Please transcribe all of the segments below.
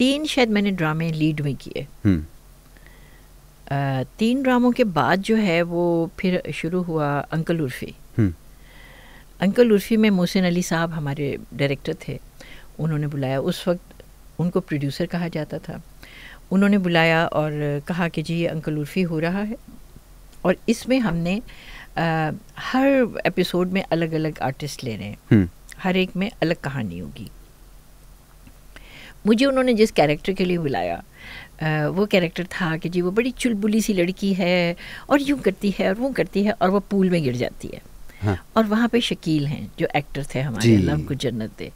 तीन शायद मैंने ड्रामे लीड में किए हम्म। तीन ड्रामों के बाद जो है वो फिर शुरू हुआ अंकल उर्फी हम्म। अंकल उर्फी में मोहसिन अली साहब हमारे डायरेक्टर थे उन्होंने बुलाया उस वक्त उनको प्रोड्यूसर कहा जाता था उन्होंने बुलाया और कहा कि जी ये अंकल उर्फी हो रहा है और इसमें हमने आ, हर एपिसोड में अलग अलग आर्टिस्ट ले रहे हैं हम्म। हर एक में अलग कहानी होगी मुझे उन्होंने जिस कैरेक्टर के लिए बुलाया आ, वो कैरेक्टर था कि जी वो बड़ी चुलबुली सी लड़की है और यूँ करती है और वो करती है और वो पूल में गिर जाती है हाँ। और वहाँ पे शकील हैं जो एक्टर थे हमारे अल्लाह को जन्नत दे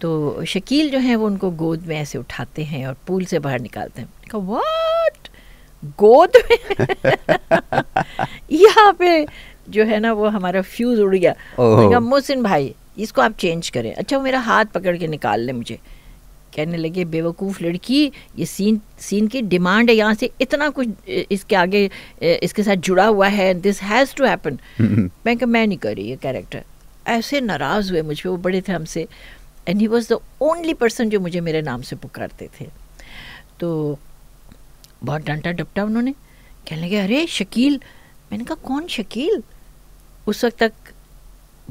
तो शकील जो है वो उनको गोद में ऐसे उठाते हैं और पूल से बाहर निकालते हैं वॉट गोद में यहाँ पे जो है ना वो हमारा फ्यूज उड़ गया मोहसिन भाई इसको आप चेंज करें अच्छा वो मेरा हाथ पकड़ के निकाल लें मुझे कहने लगे बेवकूफ़ लड़की ये सीन सीन की डिमांड है यहाँ से इतना कुछ इसके आगे इसके साथ जुड़ा हुआ है दिस हैज़ टू हैपन मैं कहा मैं नहीं कर रही ये कैरेक्टर ऐसे नाराज़ हुए मुझ पर वो बड़े थे हमसे and he was the only person जो मुझे मेरे नाम से पुकारते थे तो बहुत डांटा डपटा उन्होंने कहने लगे अरे शकील मैंने कहा कौन शकील उस वक्त तक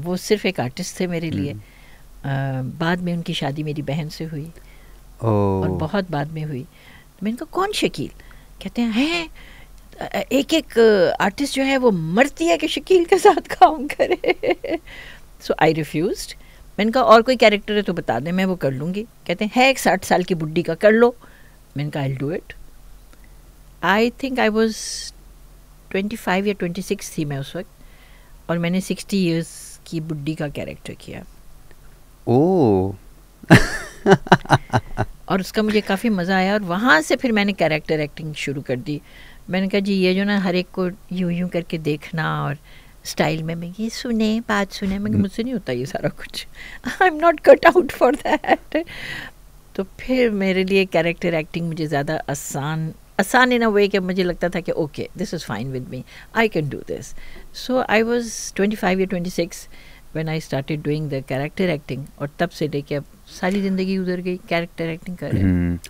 वो सिर्फ एक आर्टिस्ट थे मेरे लिए आ, हम्म। बाद में उनकी शादी मेरी बहन से हुई और बहुत बाद में हुई तो मैंने कहा कौन शकील कहते हैं है, एक एक आर्टिस्ट जो है वो मरती है कि शकील के साथ काम करे सो आई रिफ्यूज मैंने कहा और कोई कैरेक्टर है तो बता दें मैं वो कर लूँगी कहते हैं है एक साठ साल की बुढ़ी का कर लो मैंने कहा I do it I think I was twenty five या ट्वेंटी सिक्स थी मैं उस वक्त और मैंने सिक्सटी ईयर्स की बुढ़ी का कैरेक्टर किया ओ और उसका मुझे काफ़ी मज़ा आया और वहाँ से फिर मैंने कैरेक्टर एक्टिंग शुरू कर दी मैंने कहा जी ये जो ना हर एक को यूं यूं करके देखना और स्टाइल में मैं ये सुने बात सुने मैं मुझसे नहीं होता ये सारा कुछ I am not cut out for that तो फिर मेरे लिए कैरेक्टर एक्टिंग मुझे ज़्यादा आसान आसान इन अ वे कि मुझे लगता था कि okay this is fine with me I can do this so I was twenty five या twenty six when I started doing the character acting और तब से लेके अब सारी ज़िंदगी गुजर गई कैरेक्टर एक्टिंग कर रहे हम्म।